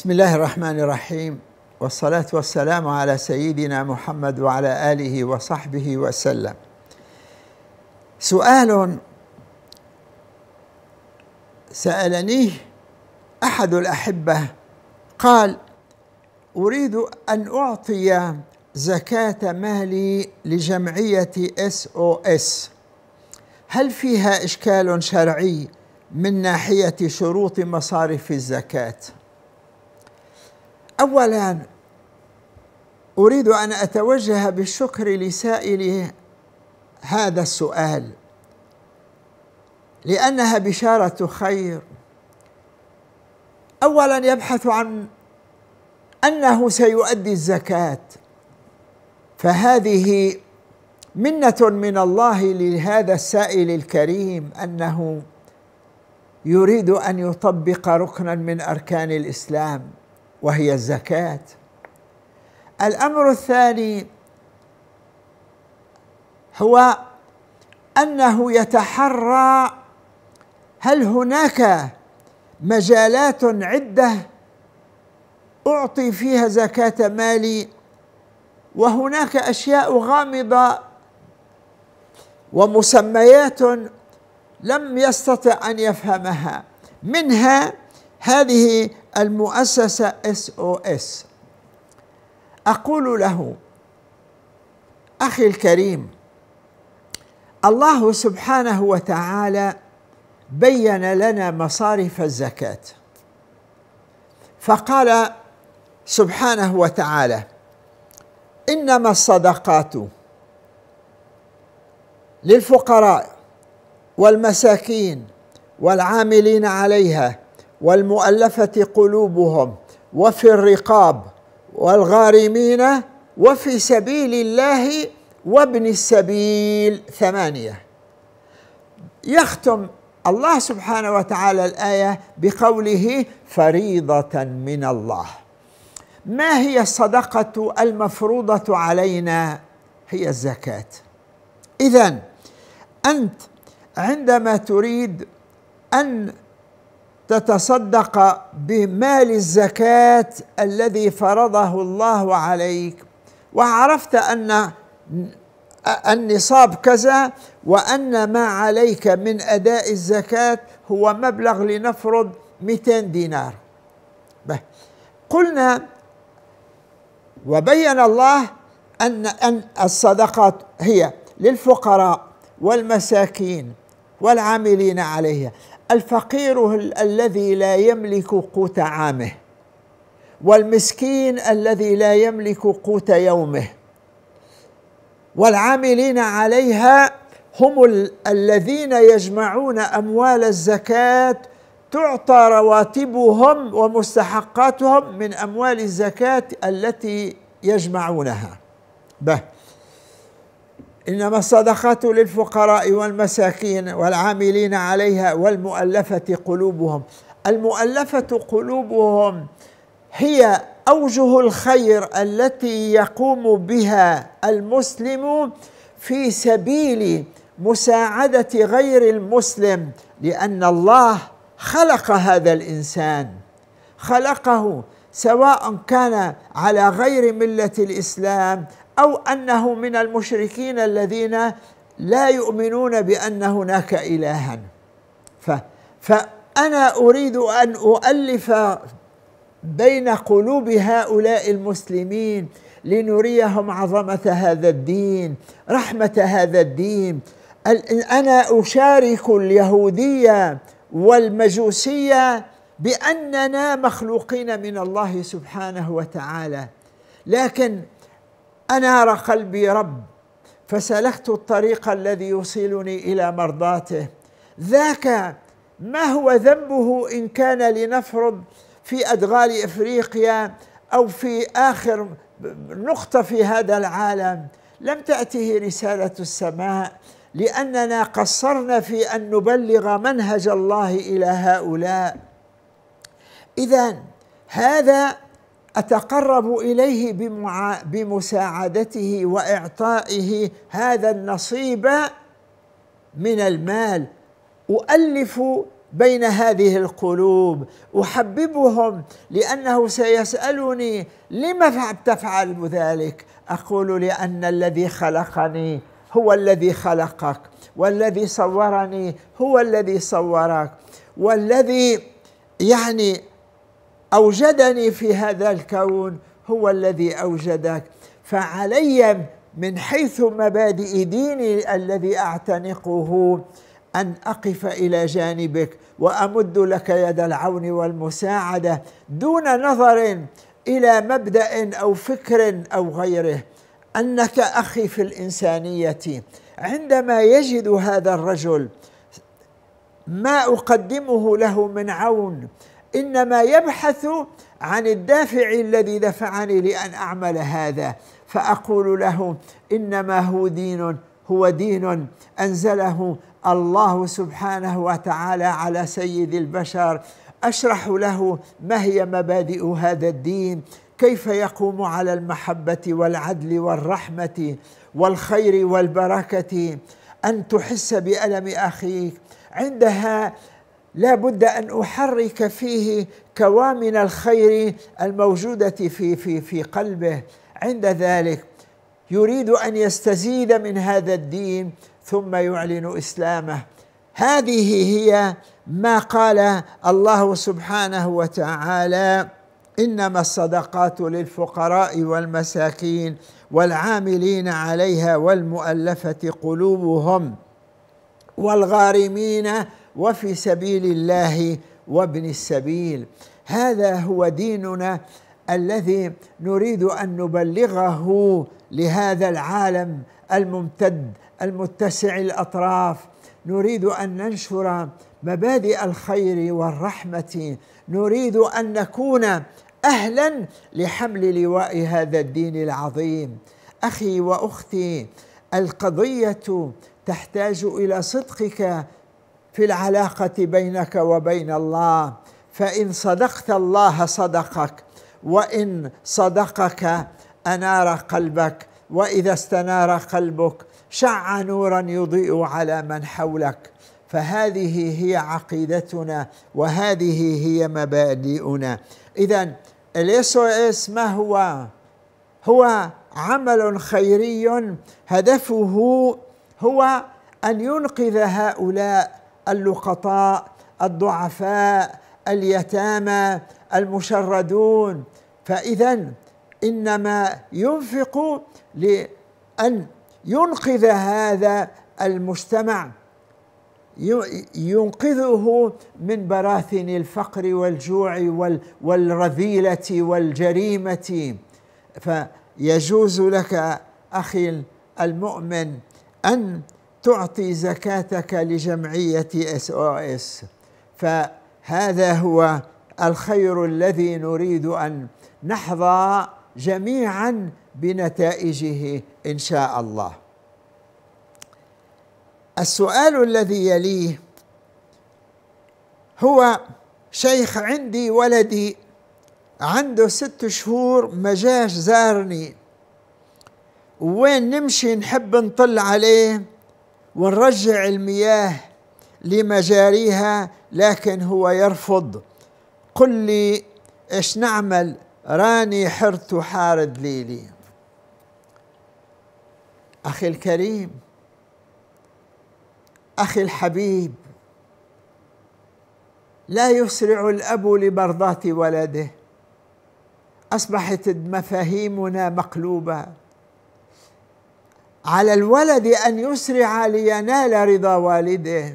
بسم الله الرحمن الرحيم والصلاة والسلام على سيدنا محمد وعلى آله وصحبه وسلم. سؤال سألنيه أحد الأحبة قال: أريد أن أعطي زكاة مالي لجمعية اس او اس هل فيها إشكال شرعي من ناحية شروط مصارف الزكاة؟ اولا اريد ان اتوجه بالشكر لسائل هذا السؤال لانها بشاره خير اولا يبحث عن انه سيؤدي الزكاه فهذه منه من الله لهذا السائل الكريم انه يريد ان يطبق ركنا من اركان الاسلام وهي الزكاة الأمر الثاني هو أنه يتحرى هل هناك مجالات عدة أعطي فيها زكاة مالي وهناك أشياء غامضة ومسميات لم يستطع أن يفهمها منها هذه المؤسسة اس او اس أقول له أخي الكريم الله سبحانه وتعالى بين لنا مصارف الزكاة فقال سبحانه وتعالى إنما الصدقات للفقراء والمساكين والعاملين عليها والمؤلفه قلوبهم وفي الرقاب والغارمين وفي سبيل الله وابن السبيل ثمانيه يختم الله سبحانه وتعالى الايه بقوله فريضه من الله ما هي الصدقه المفروضه علينا هي الزكاه اذا انت عندما تريد ان تتصدق بمال الزكاة الذي فرضه الله عليك وعرفت أن النصاب كذا وأن ما عليك من أداء الزكاة هو مبلغ لنفرض 200 دينار قلنا وبين الله أن أن الصدقات هي للفقراء والمساكين والعاملين عليها الفقير الذي لا يملك قوت عامه والمسكين الذي لا يملك قوت يومه والعاملين عليها هم الذين يجمعون اموال الزكاه تعطى رواتبهم ومستحقاتهم من اموال الزكاه التي يجمعونها به إنما الصدقات للفقراء والمساكين والعاملين عليها والمؤلفة قلوبهم المؤلفة قلوبهم هي أوجه الخير التي يقوم بها المسلم في سبيل مساعدة غير المسلم لأن الله خلق هذا الإنسان خلقه سواء كان على غير ملة الإسلام أو أنه من المشركين الذين لا يؤمنون بأن هناك إلها فأنا أريد أن أؤلف بين قلوب هؤلاء المسلمين لنريهم عظمة هذا الدين رحمة هذا الدين أنا أشارك اليهودية والمجوسية بأننا مخلوقين من الله سبحانه وتعالى لكن أنار قلبي رب فسلكت الطريق الذي يوصلني إلى مرضاته ذاك ما هو ذنبه إن كان لنفرض في أدغال إفريقيا أو في آخر نقطة في هذا العالم لم تأته رسالة السماء لأننا قصرنا في أن نبلغ منهج الله إلى هؤلاء إذا هذا اتقرب اليه بمساعدته واعطائه هذا النصيب من المال اؤلف بين هذه القلوب احببهم لانه سيسالني لما تفعل ذلك اقول لان الذي خلقني هو الذي خلقك والذي صورني هو الذي صورك والذي يعني أوجدني في هذا الكون هو الذي أوجدك فعلي من حيث مبادئ ديني الذي أعتنقه أن أقف إلى جانبك وأمد لك يد العون والمساعدة دون نظر إلى مبدأ أو فكر أو غيره أنك أخي في الإنسانية عندما يجد هذا الرجل ما أقدمه له من عون انما يبحث عن الدافع الذي دفعني لان اعمل هذا فاقول له انما هو دين هو دين انزله الله سبحانه وتعالى على سيد البشر اشرح له ما هي مبادئ هذا الدين كيف يقوم على المحبه والعدل والرحمه والخير والبركه ان تحس بالم اخيك عندها لا بد ان احرك فيه كوامن الخير الموجوده في في في قلبه عند ذلك يريد ان يستزيد من هذا الدين ثم يعلن اسلامه هذه هي ما قال الله سبحانه وتعالى انما الصدقات للفقراء والمساكين والعاملين عليها والمؤلفه قلوبهم والغارمين وفي سبيل الله وابن السبيل هذا هو ديننا الذي نريد ان نبلغه لهذا العالم الممتد المتسع الاطراف نريد ان ننشر مبادئ الخير والرحمه نريد ان نكون اهلا لحمل لواء هذا الدين العظيم اخي واختي القضيه تحتاج الى صدقك في العلاقه بينك وبين الله فان صدقت الله صدقك وان صدقك انار قلبك واذا استنار قلبك شع نورا يضيء على من حولك فهذه هي عقيدتنا وهذه هي مبادئنا اذا الاس او اس ما هو هو عمل خيري هدفه هو ان ينقذ هؤلاء اللقطاء الضعفاء اليتامى المشردون فاذا انما ينفق لان ينقذ هذا المجتمع ينقذه من براثن الفقر والجوع والرذيله والجريمه فيجوز لك اخي المؤمن ان تعطي زكاتك لجمعية اس او اس فهذا هو الخير الذي نريد أن نحظى جميعا بنتائجه إن شاء الله السؤال الذي يليه هو شيخ عندي ولدي عنده ست شهور ما جاش زارني وين نمشي نحب نطل عليه ونرجع المياه لمجاريها لكن هو يرفض قل لي ايش نعمل راني حرت حارد ليلي اخي الكريم اخي الحبيب لا يسرع الاب لمرضاه ولده اصبحت مفاهيمنا مقلوبه على الولد ان يسرع لينال رضا والده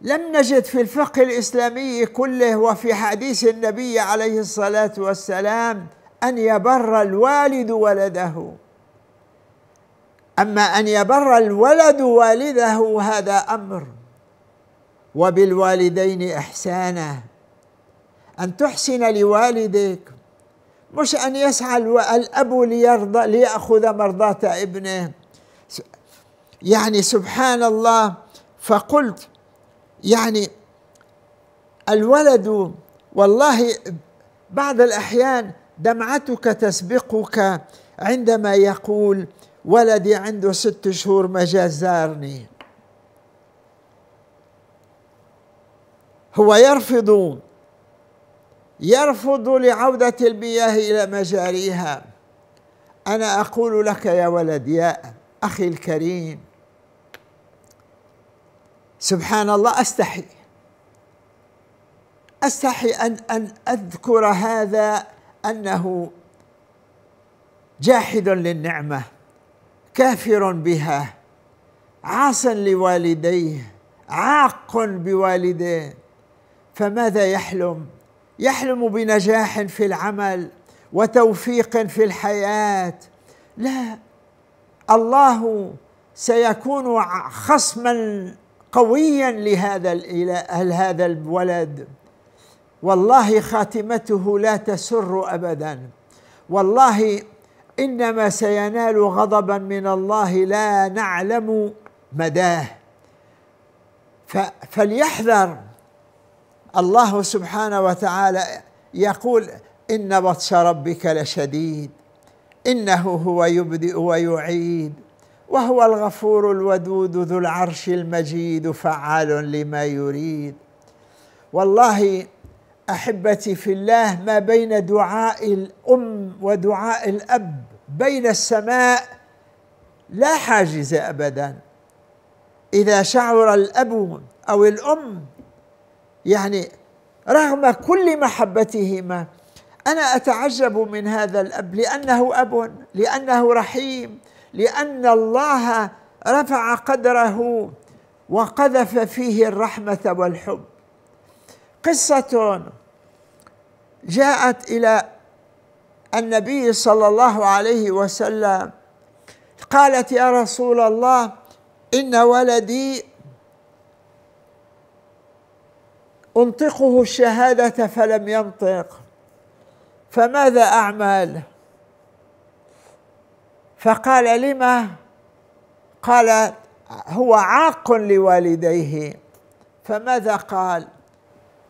لم نجد في الفقه الاسلامي كله وفي حديث النبي عليه الصلاه والسلام ان يبر الوالد ولده اما ان يبر الولد والده هذا امر وبالوالدين احسانا ان تحسن لوالدك مش أن يسعى الأب ليرضى ليأخذ مرضاة ابنه يعني سبحان الله فقلت يعني الولد والله بعض الأحيان دمعتك تسبقك عندما يقول ولدي عنده ست شهور ما زارني هو يرفض يرفض لعودة المياه إلى مجاريها أنا أقول لك يا ولد يا أخي الكريم سبحان الله أستحي أستحي أن أن أذكر هذا أنه جاحد للنعمة كافر بها عاص لوالديه عاق بوالديه فماذا يحلم يحلم بنجاح في العمل وتوفيق في الحياه لا الله سيكون خصما قويا لهذا هذا الولد والله خاتمته لا تسر ابدا والله انما سينال غضبا من الله لا نعلم مداه فليحذر الله سبحانه وتعالى يقول إن بطش ربك لشديد إنه هو يبدئ ويعيد وهو الغفور الودود ذو العرش المجيد فعال لما يريد والله احبتي في الله ما بين دعاء الام ودعاء الاب بين السماء لا حاجز ابدا اذا شعر الاب او الام يعني رغم كل محبتهما انا اتعجب من هذا الاب لانه اب لانه رحيم لان الله رفع قدره وقذف فيه الرحمه والحب قصه جاءت الى النبي صلى الله عليه وسلم قالت يا رسول الله ان ولدي أنطقه الشهادة فلم ينطق فماذا أعمل فقال لما قال هو عاق لوالديه فماذا قال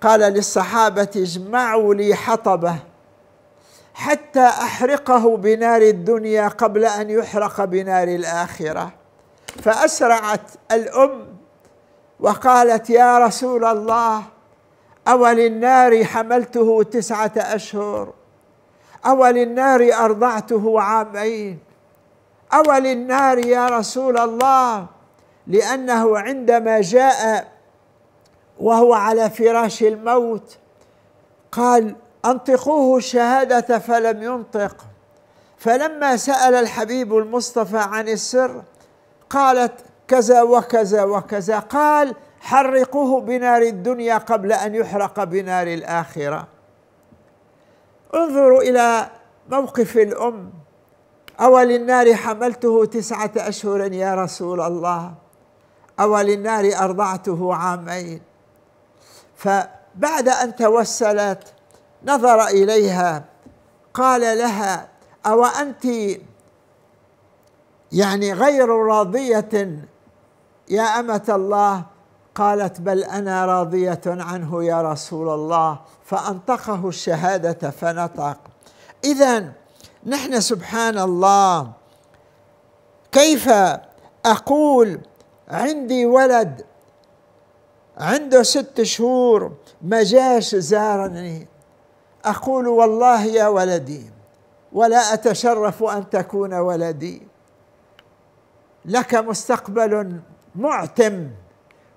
قال للصحابة اجمعوا لي حطبة حتى أحرقه بنار الدنيا قبل أن يحرق بنار الآخرة فأسرعت الأم وقالت يا رسول الله أول النار حملته تسعة أشهر أول النار أرضعته عامين أول النار يا رسول الله لأنه عندما جاء وهو على فراش الموت قال أنطقوه الشهادة فلم ينطق فلما سأل الحبيب المصطفى عن السر قالت كذا وكذا وكذا قال حرقوه بنار الدنيا قبل أن يحرق بنار الآخرة انظروا إلى موقف الأم أول النار حملته تسعة أشهر يا رسول الله أول النار أرضعته عامين فبعد أن توسلت نظر إليها قال لها أو أنت يعني غير راضية يا أمة الله قالت بل انا راضيه عنه يا رسول الله فانطقه الشهاده فنطق اذا نحن سبحان الله كيف اقول عندي ولد عنده ست شهور ما جاش زارني اقول والله يا ولدي ولا اتشرف ان تكون ولدي لك مستقبل معتم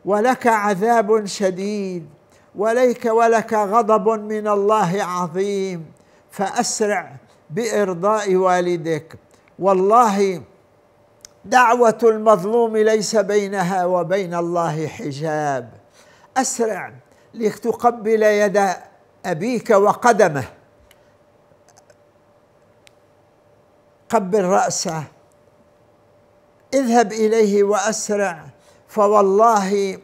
ولك عذاب شديد وليك ولك غضب من الله عظيم فاسرع بارضاء والدك والله دعوه المظلوم ليس بينها وبين الله حجاب اسرع لتقبل يد ابيك وقدمه قبل راسه اذهب اليه واسرع فوالله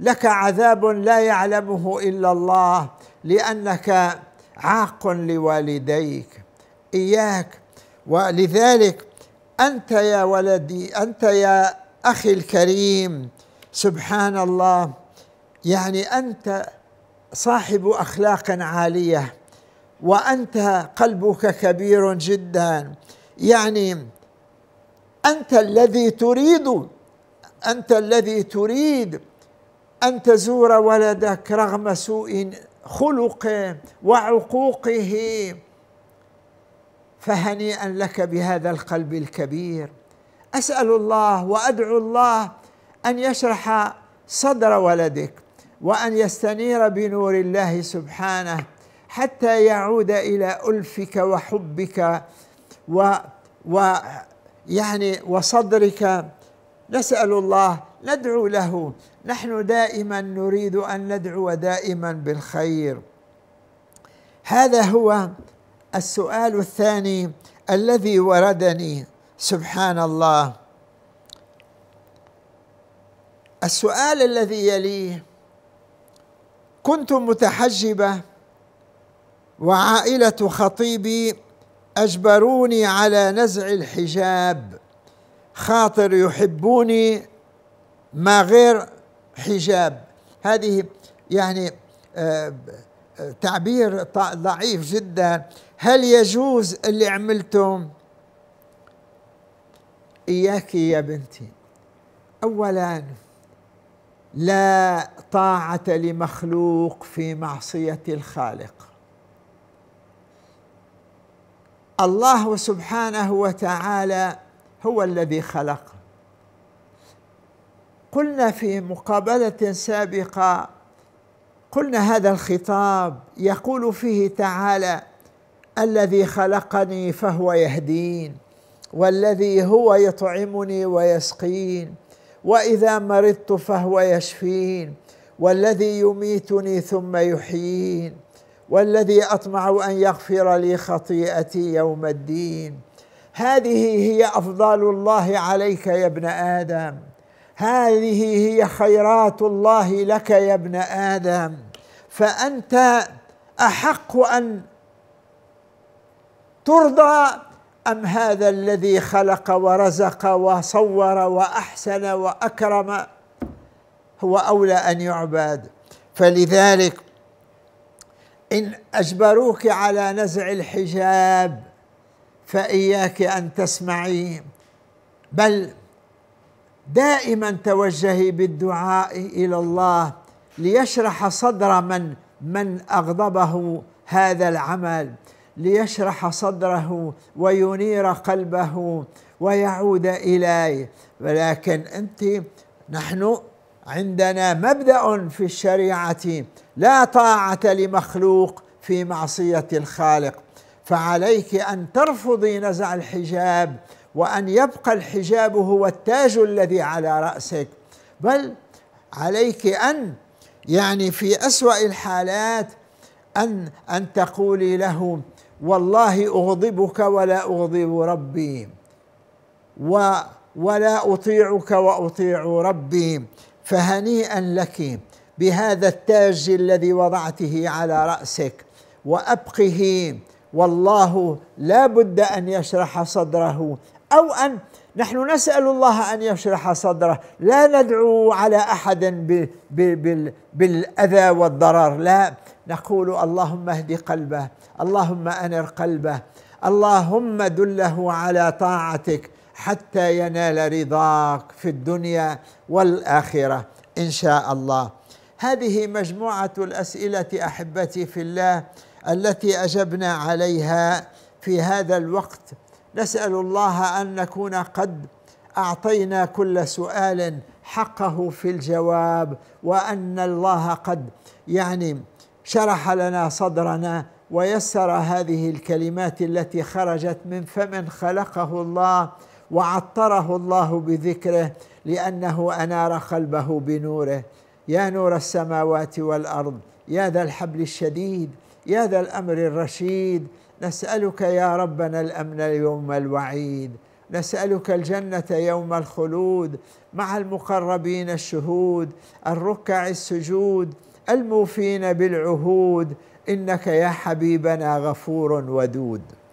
لك عذاب لا يعلمه الا الله لانك عاق لوالديك اياك ولذلك انت يا ولدي انت يا اخي الكريم سبحان الله يعني انت صاحب اخلاق عاليه وانت قلبك كبير جدا يعني انت الذي تريد انت الذي تريد ان تزور ولدك رغم سوء خلقه وعقوقه فهنيئا لك بهذا القلب الكبير اسال الله وادعو الله ان يشرح صدر ولدك وان يستنير بنور الله سبحانه حتى يعود الى الفك وحبك و, و يعني وصدرك نسال الله ندعو له نحن دائما نريد ان ندعو دائما بالخير هذا هو السؤال الثاني الذي وردني سبحان الله السؤال الذي يليه كنت متحجبه وعائله خطيبي اجبروني على نزع الحجاب خاطر يحبوني ما غير حجاب هذه يعني آه، آه، تعبير ضعيف جدا هل يجوز اللي عملته إياك يا بنتي أولا لا طاعة لمخلوق في معصية الخالق الله سبحانه وتعالى هو الذي خلق قلنا في مقابلة سابقة قلنا هذا الخطاب يقول فيه تعالى الذي خلقني فهو يهدين والذي هو يطعمني ويسقين واذا مرضت فهو يشفين والذي يميتني ثم يحيين والذي اطمع ان يغفر لي خطيئتي يوم الدين هذه هي افضال الله عليك يا ابن ادم هذه هي خيرات الله لك يا ابن ادم فانت احق ان ترضى ام هذا الذي خلق ورزق وصور واحسن واكرم هو اولى ان يعبد فلذلك ان اجبروك على نزع الحجاب فإياك أن تسمعي بل دائما توجهي بالدعاء إلى الله ليشرح صدر من من أغضبه هذا العمل ليشرح صدره وينير قلبه ويعود إليه ولكن أنت نحن عندنا مبدأ في الشريعة لا طاعة لمخلوق في معصية الخالق فعليك ان ترفضي نزع الحجاب وان يبقى الحجاب هو التاج الذي على راسك بل عليك ان يعني في اسوا الحالات ان ان تقولي له والله اغضبك ولا اغضب ربي و ولا اطيعك واطيع ربي فهنيئا لك بهذا التاج الذي وضعته على راسك وابقه والله لا بد أن يشرح صدره أو أن نحن نسأل الله أن يشرح صدره لا ندعو على أحد بالأذى والضرر لا نقول اللهم اهد قلبه اللهم أنر قلبه اللهم دله على طاعتك حتى ينال رضاك في الدنيا والآخرة إن شاء الله هذه مجموعة الأسئلة أحبتي في الله التي اجبنا عليها في هذا الوقت نسال الله ان نكون قد اعطينا كل سؤال حقه في الجواب وان الله قد يعني شرح لنا صدرنا ويسر هذه الكلمات التي خرجت من فم خلقه الله وعطره الله بذكره لانه انار قلبه بنوره يا نور السماوات والارض يا ذا الحبل الشديد يا ذا الأمر الرشيد نسألك يا ربنا الأمن يوم الوعيد نسألك الجنة يوم الخلود مع المقربين الشهود الركع السجود الموفين بالعهود إنك يا حبيبنا غفور ودود